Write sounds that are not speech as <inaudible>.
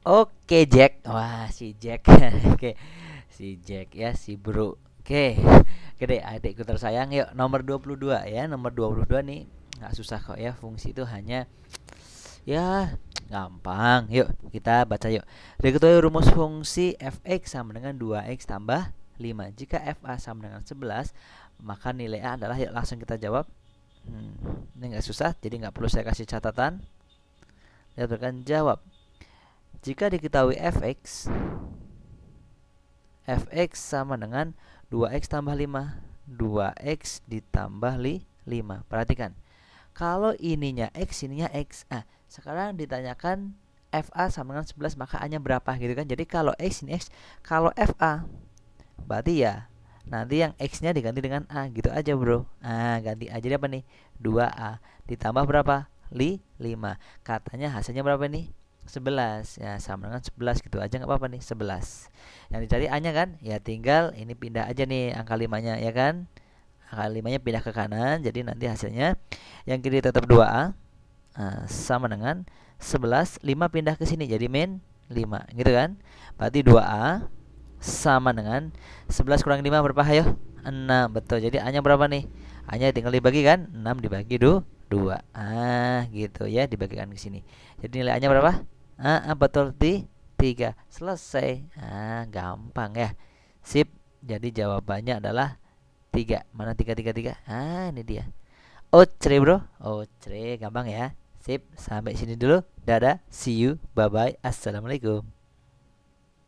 Oke Jack, wah si Jack, <laughs> oke si Jack ya si Bro, oke gede adikku tersayang, yuk nomor 22 ya nomor 22 nih nggak susah kok ya fungsi itu hanya ya gampang, yuk kita baca yuk. Diketahui rumus fungsi fx sama dengan 2x tambah 5 Jika FA sama dengan 11 Maka nilai A adalah Yuk langsung kita jawab hmm, Ini nggak susah Jadi nggak perlu saya kasih catatan Lihat kan jawab jika diketahui fx fx sama dengan 2x tambah 5 2x ditambah li 5 Perhatikan Kalau ininya x, ininya x ah, Sekarang ditanyakan FA sama dengan 11 maka A nya berapa gitu kan Jadi kalau X ini X Kalau FA Berarti ya Nanti yang X nya diganti dengan A gitu aja bro Ah ganti A jadi apa nih 2A Ditambah berapa? Li 5 Katanya hasilnya berapa nih? 11 ya sama dengan 11 gitu aja nggak apa-apa nih 11 yang dicari A nya kan ya tinggal ini pindah aja nih angka limanya ya kan angka limanya pindah ke kanan jadi nanti hasilnya yang kiri tetap 2A nah, sama dengan 11 5 pindah ke sini jadi min 5 gitu kan berarti 2A sama dengan 11 kurang 5 berapa ayo ya? 6 betul jadi A nya berapa nih A nya tinggal dibagi kan 6 dibagi 2 dua ah gitu ya dibagikan ke sini jadi nilainya berapa ah, ah betul di tiga selesai ah gampang ya sip jadi jawabannya adalah tiga mana tiga tiga tiga ah ini dia Ocre bro Ocre gampang ya Sip sampai sini dulu Dadah see you bye bye Assalamualaikum